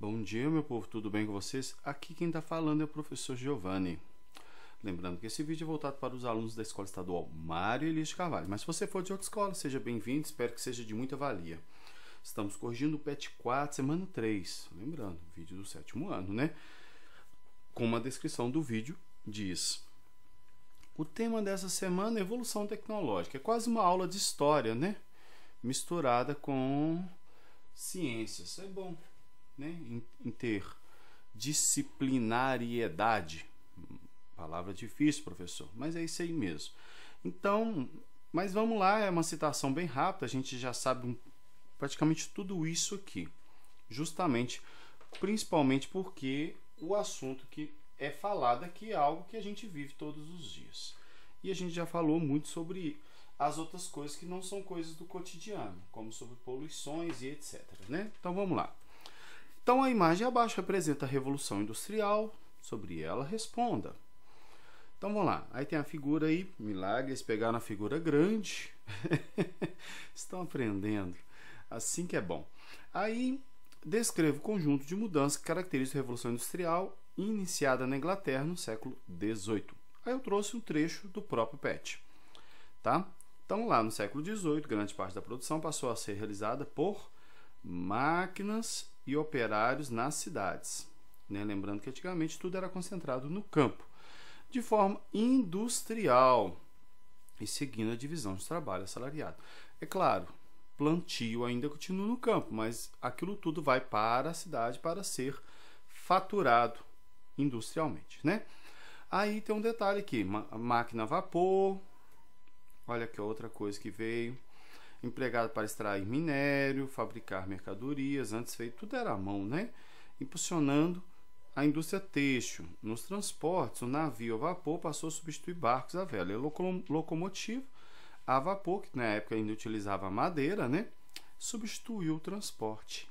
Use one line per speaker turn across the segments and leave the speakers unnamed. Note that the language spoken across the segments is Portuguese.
Bom dia, meu povo, tudo bem com vocês? Aqui quem está falando é o professor Giovanni. Lembrando que esse vídeo é voltado para os alunos da Escola Estadual Mário Elias de Carvalho, mas se você for de outra escola, seja bem-vindo, espero que seja de muita valia. Estamos corrigindo o PET 4, semana 3, lembrando, vídeo do sétimo ano, né? Como a descrição do vídeo diz. O tema dessa semana é evolução tecnológica, é quase uma aula de história, né? Misturada com ciências, é bom, né? em ter disciplinariedade. Palavra difícil, professor, mas é isso aí mesmo. Então, mas vamos lá, é uma citação bem rápida, a gente já sabe praticamente tudo isso aqui. Justamente, principalmente porque o assunto que é falado aqui é algo que a gente vive todos os dias. E a gente já falou muito sobre as outras coisas que não são coisas do cotidiano, como sobre poluições e etc. Né? Então vamos lá. Então a imagem abaixo representa a Revolução Industrial, sobre ela responda. Então vamos lá, aí tem a figura aí, milagres, pegar na figura grande. Estão aprendendo, assim que é bom. Aí descreve o conjunto de mudanças que caracteriza a Revolução Industrial iniciada na Inglaterra no século XVIII. Aí eu trouxe um trecho do próprio PET. Tá? Então, lá no século XVIII, grande parte da produção passou a ser realizada por máquinas e operários nas cidades. Né? Lembrando que antigamente tudo era concentrado no campo, de forma industrial e seguindo a divisão de trabalho assalariado. É claro, plantio ainda continua no campo, mas aquilo tudo vai para a cidade para ser faturado industrialmente, né? Aí tem um detalhe aqui, máquina a vapor. Olha aqui outra coisa que veio empregado para extrair minério, fabricar mercadorias, antes feito tudo era à mão, né? Impulsionando a indústria têxtil. Nos transportes, o navio a vapor passou a substituir barcos a vela. E locomotivo a vapor, que na época ainda utilizava madeira, né? Substituiu o transporte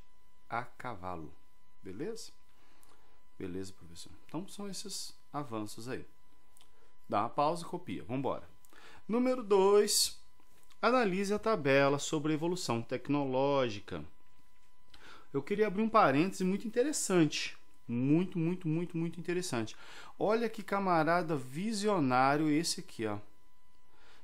a cavalo. Beleza? Beleza, professor. Então são esses avanços aí. Dá uma pausa e copia. Vamos embora. Número 2, Analise a tabela sobre a evolução tecnológica. Eu queria abrir um parêntese muito interessante. Muito, muito, muito, muito interessante. Olha que camarada visionário esse aqui, ó.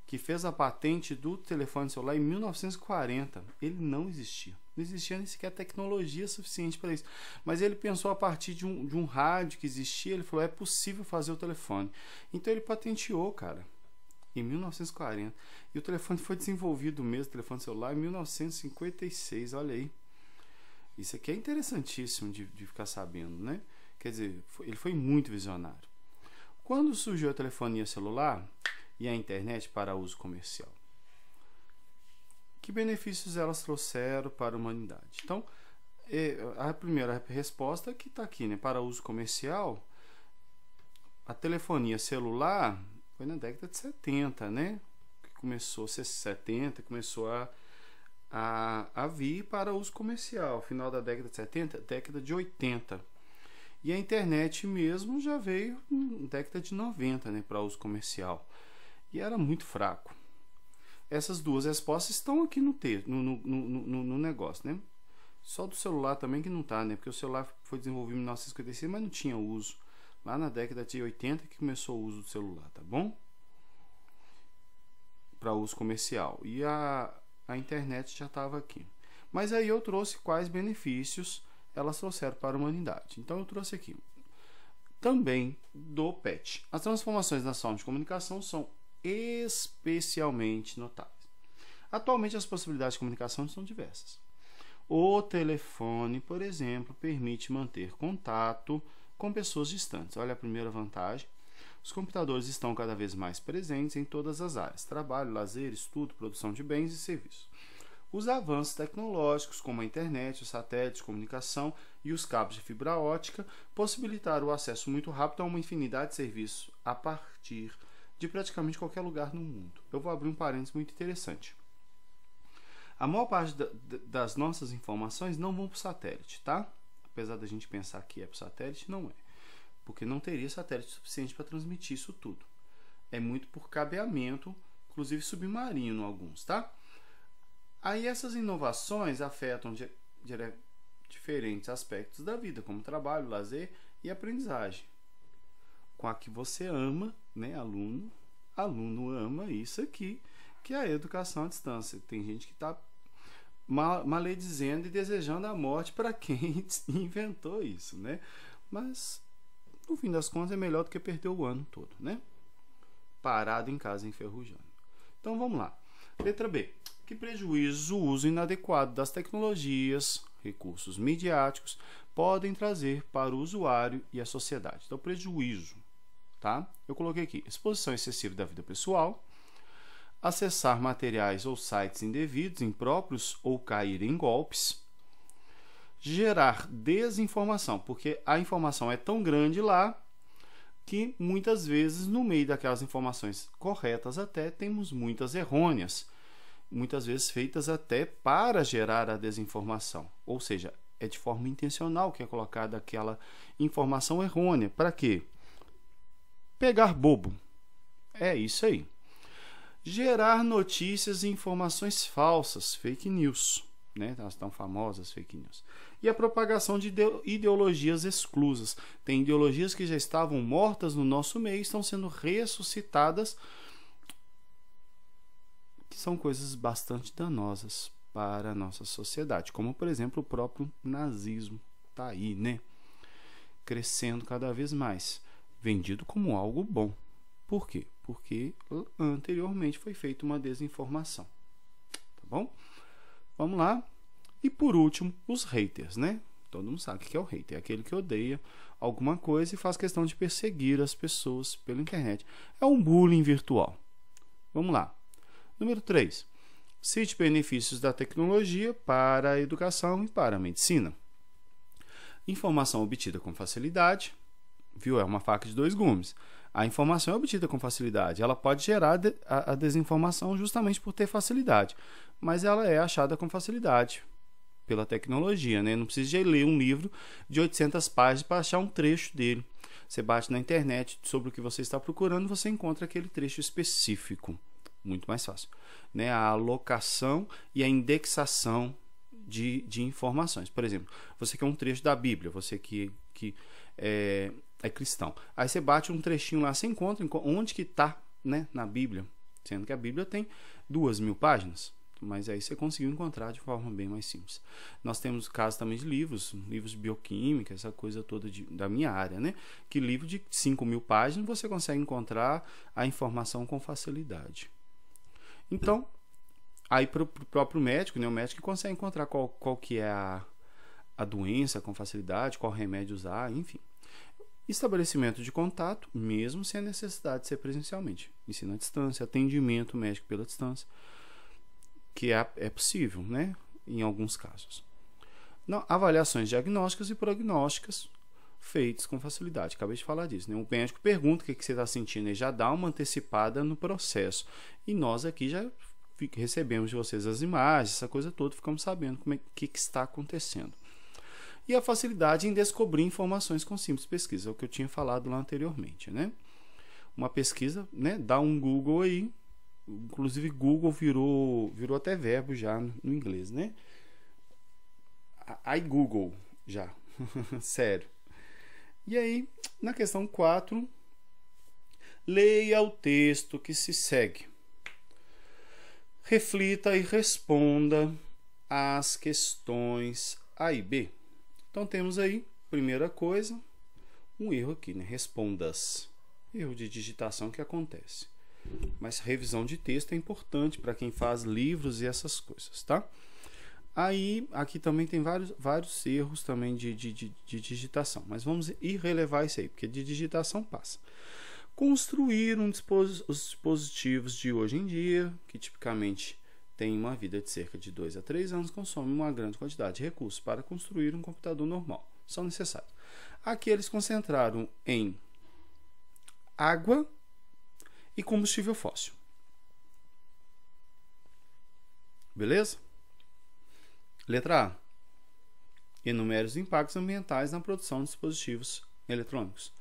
Que fez a patente do telefone celular em 1940. Ele não existia. Não existia nem sequer tecnologia suficiente para isso. Mas ele pensou a partir de um, de um rádio que existia. Ele falou: é possível fazer o telefone. Então ele patenteou, cara em 1940. E o telefone foi desenvolvido mesmo, o telefone celular, em 1956, olha aí. Isso aqui é interessantíssimo de, de ficar sabendo, né? Quer dizer, foi, ele foi muito visionário. Quando surgiu a telefonia celular e a internet para uso comercial? Que benefícios elas trouxeram para a humanidade? Então, é, a primeira resposta que está aqui, né? Para uso comercial, a telefonia celular foi na década de 70, né? Que começou, 70, começou a, a, a vir para uso comercial. Final da década de 70, década de 80. E a internet mesmo já veio na década de 90, né? Para uso comercial. E era muito fraco. Essas duas respostas estão aqui no, te, no, no, no, no negócio, né? Só do celular também que não tá, né? Porque o celular foi desenvolvido em 1956, mas não tinha uso. Lá na década de 80 que começou o uso do celular, tá bom? Para uso comercial. E a, a internet já estava aqui. Mas aí eu trouxe quais benefícios elas trouxeram para a humanidade. Então eu trouxe aqui também do PET. As transformações nas formas de comunicação são especialmente notáveis. Atualmente as possibilidades de comunicação são diversas. O telefone, por exemplo, permite manter contato com pessoas distantes. Olha a primeira vantagem. Os computadores estão cada vez mais presentes em todas as áreas: trabalho, lazer, estudo, produção de bens e serviços. Os avanços tecnológicos, como a internet, os satélites, comunicação e os cabos de fibra ótica, possibilitaram o acesso muito rápido a uma infinidade de serviços a partir de praticamente qualquer lugar no mundo. Eu vou abrir um parênteses muito interessante. A maior parte das nossas informações não vão para o satélite, tá? Apesar da gente pensar que é para o satélite, não é. Porque não teria satélite suficiente para transmitir isso tudo. É muito por cabeamento, inclusive submarino alguns, tá? Aí essas inovações afetam diferentes aspectos da vida, como trabalho, lazer e aprendizagem. Com a que você ama, né, aluno? Aluno ama isso aqui que é a educação à distância. Tem gente que está maledizendo e desejando a morte para quem inventou isso, né? Mas, no fim das contas, é melhor do que perder o ano todo, né? Parado em casa enferrujando. Então, vamos lá. Letra B. Que prejuízo o uso inadequado das tecnologias, recursos midiáticos, podem trazer para o usuário e a sociedade? Então, prejuízo, tá? Eu coloquei aqui exposição excessiva da vida pessoal, acessar materiais ou sites indevidos, impróprios ou cair em golpes, gerar desinformação, porque a informação é tão grande lá que muitas vezes no meio daquelas informações corretas até temos muitas errôneas, muitas vezes feitas até para gerar a desinformação. Ou seja, é de forma intencional que é colocada aquela informação errônea. Para quê? Pegar bobo. É isso aí gerar notícias e informações falsas, fake news, né? As tão famosas fake news. E a propagação de ideologias exclusas. Tem ideologias que já estavam mortas no nosso meio, estão sendo ressuscitadas, que são coisas bastante danosas para a nossa sociedade, como por exemplo o próprio nazismo, tá aí, né? Crescendo cada vez mais, vendido como algo bom, por quê? Porque anteriormente foi feita uma desinformação. Tá bom? Vamos lá. E por último, os haters, né? Todo mundo sabe o que é o hater. É aquele que odeia alguma coisa e faz questão de perseguir as pessoas pela internet. É um bullying virtual. Vamos lá. Número 3. Cite benefícios da tecnologia para a educação e para a medicina. Informação obtida com facilidade, viu? É uma faca de dois gumes a informação é obtida com facilidade. Ela pode gerar a, desinformação justamente por ter facilidade, mas ela é achada com facilidade pela tecnologia, né? Não precisa ler um livro de 800 páginas para achar um trecho dele. Você bate na internet sobre o que você está procurando, você encontra aquele trecho específico. Muito mais fácil. Né? A alocação e a indexação de, de informações. Por exemplo, você quer um trecho da Bíblia, você que, que é, é cristão. Aí você bate um trechinho lá, você encontra onde que está né, na Bíblia. Sendo que a Bíblia tem duas mil páginas. Mas aí você conseguiu encontrar de forma bem mais simples. Nós temos casos também de livros, livros de bioquímica, essa coisa toda de, da minha área, né? Que livro de 5 mil páginas você consegue encontrar a informação com facilidade. Então, aí para o próprio médico, né? O médico consegue encontrar qual, qual que é a, a doença com facilidade, qual remédio usar, enfim. Estabelecimento de contato, mesmo sem a necessidade de ser presencialmente. Ensino à distância, atendimento médico pela distância, que é, é possível, né? Em alguns casos. Não, avaliações diagnósticas e prognósticas feitas com facilidade. Acabei de falar disso. Né? O médico pergunta o que, que você está sentindo e já dá uma antecipada no processo. E nós aqui já recebemos de vocês as imagens, essa coisa toda, ficamos sabendo o é que, que está acontecendo e a facilidade em descobrir informações com simples pesquisa, é o que eu tinha falado lá anteriormente, né? Uma pesquisa, né? Dá um Google aí, inclusive Google virou, virou até verbo já no inglês, né? I Google já, sério. E aí, na questão 4, leia o texto que se segue. Reflita e responda às questões A e B. Então temos aí, primeira coisa, um erro aqui, né? Respondas. Erro de digitação que acontece. Mas revisão de texto é importante para quem faz livros e essas coisas, tá? Aí, aqui também tem vários, vários erros também de, de, de, de digitação, mas vamos ir relevar isso aí, porque de digitação passa. Construir um os dispositivos de hoje em dia, que tipicamente tem uma vida de cerca de 2 a 3 anos consome uma grande quantidade de recursos para construir um computador normal. São necessários. Aqui eles concentraram em água e combustível fóssil. Beleza? Letra A. Enumere os impactos ambientais na produção de dispositivos eletrônicos.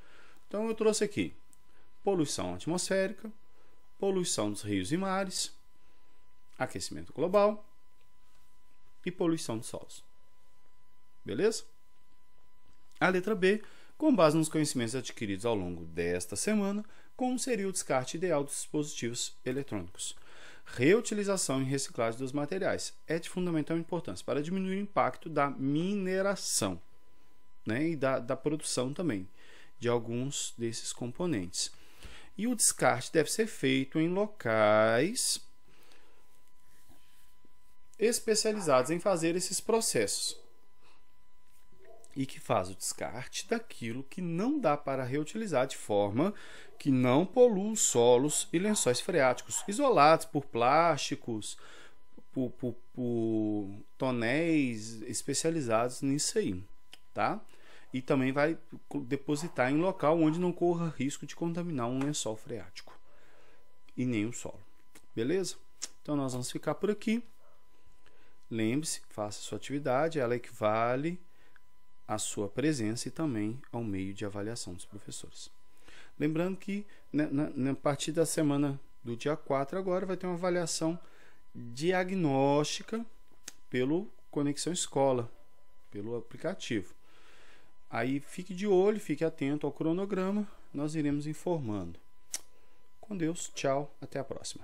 Então eu trouxe aqui poluição atmosférica, poluição dos rios e mares, aquecimento global e poluição dos solos. Beleza? A letra B, com base nos conhecimentos adquiridos ao longo desta semana, como seria o descarte ideal dos dispositivos eletrônicos? Reutilização e reciclagem dos materiais é de fundamental importância para diminuir o impacto da mineração né, e da, da produção também de alguns desses componentes. E o descarte deve ser feito em locais especializados em fazer esses processos e que faz o descarte daquilo que não dá para reutilizar de forma que não polua solos e lençóis freáticos isolados por plásticos, por, por, por tonéis especializados nisso aí, tá? E também vai depositar em local onde não corra risco de contaminar um lençol freático e nem o solo, beleza? Então nós vamos ficar por aqui. Lembre-se, faça sua atividade, ela equivale à sua presença e também ao meio de avaliação dos professores. Lembrando que na, na, na partir da semana do dia 4 agora vai ter uma avaliação diagnóstica pelo Conexão Escola, pelo aplicativo. Aí fique de olho, fique atento ao cronograma, nós iremos informando. Com Deus, tchau, até a próxima.